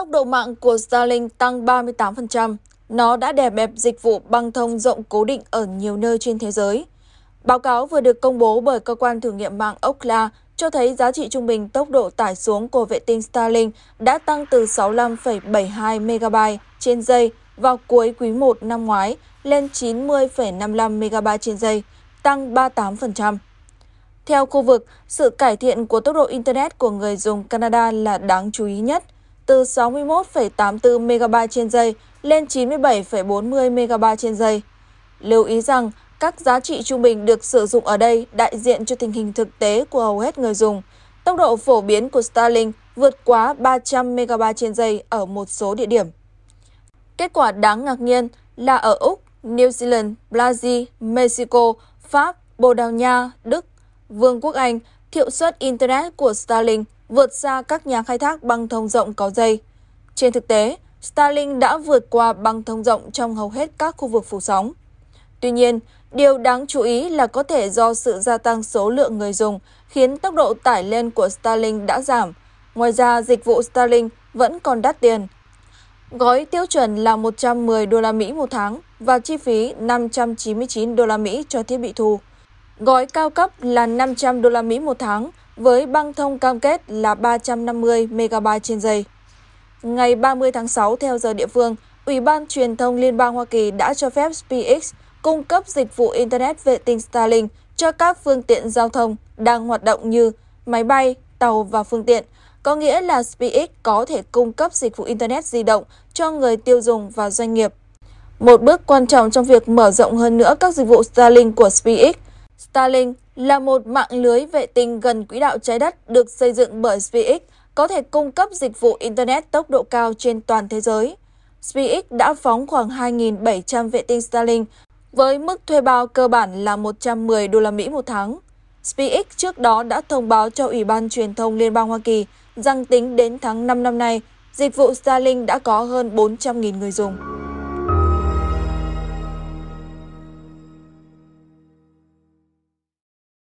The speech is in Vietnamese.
tốc độ mạng của Starlink tăng 38%. Nó đã đè bẹp dịch vụ băng thông rộng cố định ở nhiều nơi trên thế giới. Báo cáo vừa được công bố bởi cơ quan thử nghiệm mạng Okla cho thấy giá trị trung bình tốc độ tải xuống của vệ tinh Starlink đã tăng từ 65,72 MB trên giây vào cuối quý 1 năm ngoái lên 90,55 MB trên giây, tăng 38%. Theo khu vực, sự cải thiện của tốc độ Internet của người dùng Canada là đáng chú ý nhất – từ 61,84 MB trên giây lên 97,40 MB trên giây. Lưu ý rằng, các giá trị trung bình được sử dụng ở đây đại diện cho tình hình thực tế của hầu hết người dùng. Tốc độ phổ biến của Starlink vượt quá 300 MB trên giây ở một số địa điểm. Kết quả đáng ngạc nhiên là ở Úc, New Zealand, Brazil, Mexico, Pháp, Bồ Đào Nha, Đức, Vương quốc Anh, hiệu suất Internet của Starlink vượt xa các nhà khai thác băng thông rộng có dây. Trên thực tế, Starlink đã vượt qua băng thông rộng trong hầu hết các khu vực phủ sóng. Tuy nhiên, điều đáng chú ý là có thể do sự gia tăng số lượng người dùng khiến tốc độ tải lên của Starlink đã giảm. Ngoài ra, dịch vụ Starlink vẫn còn đắt tiền. Gói tiêu chuẩn là 110 đô la Mỹ một tháng và chi phí 599 đô la Mỹ cho thiết bị thu. Gói cao cấp là 500 đô la Mỹ một tháng với băng thông cam kết là 350 MB trên giây. Ngày 30 tháng 6 theo giờ địa phương, Ủy ban Truyền thông Liên bang Hoa Kỳ đã cho phép SpaceX cung cấp dịch vụ Internet vệ tinh Starlink cho các phương tiện giao thông đang hoạt động như máy bay, tàu và phương tiện, có nghĩa là SpaceX có thể cung cấp dịch vụ Internet di động cho người tiêu dùng và doanh nghiệp. Một bước quan trọng trong việc mở rộng hơn nữa các dịch vụ Starlink của SpaceX, Starlink là một mạng lưới vệ tinh gần quỹ đạo trái đất được xây dựng bởi SpaceX có thể cung cấp dịch vụ Internet tốc độ cao trên toàn thế giới. SpaceX đã phóng khoảng 2.700 vệ tinh Starlink với mức thuê bao cơ bản là 110 đô la Mỹ một tháng. SpaceX trước đó đã thông báo cho Ủy ban Truyền thông Liên bang Hoa Kỳ rằng tính đến tháng 5 năm nay, dịch vụ Starlink đã có hơn 400.000 người dùng.